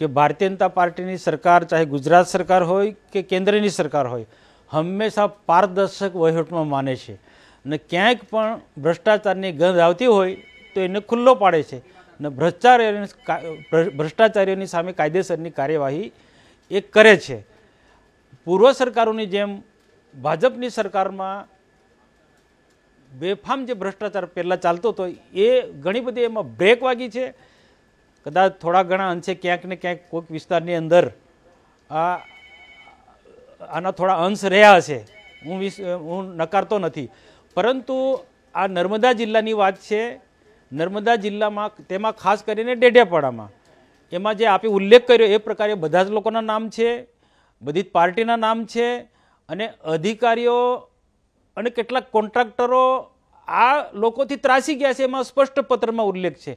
કે ભારતીય જનતા પાર્ટીની સરકાર ચાહે ગુજરાત સરકાર હોય કે કેન્દ્રની સરકાર હોય હંમેશા પારદર્શક વહીવટમાં માને છે અને ક્યાંક પણ ભ્રષ્ટાચારની ગંધ આવતી હોય તો એને ખુલ્લો પાડે છે અને ભ્રષ્ટાચારીઓની ભ્રષ્ટાચારીઓની સામે કાયદેસરની કાર્યવાહી એ કરે છે પૂર્વ સરકારોની જેમ ભાજપની સરકારમાં બેફામ જે ભ્રષ્ટાચાર પહેલાં ચાલતો હતો એ ઘણી બધી એમાં બ્રેક વાગી છે કદાચ થોડા ઘણા અંશે ક્યાંક ને ક્યાંક કોઈક વિસ્તારની અંદર આ આના થોડા અંશ રહ્યા છે હું હું નકારતો નથી પરંતુ આ નર્મદા જિલ્લાની વાત છે નર્મદા જિલ્લામાં તેમાં ખાસ કરીને ડેઢેપાડામાં એમાં જે આપે ઉલ્લેખ કર્યો એ પ્રકારે બધા જ લોકોના નામ છે બધી જ પાર્ટીના નામ છે અને અધિકારીઓ અને કેટલાક કોન્ટ્રાક્ટરો આ લોકોથી ત્રાસી ગયા છે એમાં સ્પષ્ટ પત્રમાં ઉલ્લેખ છે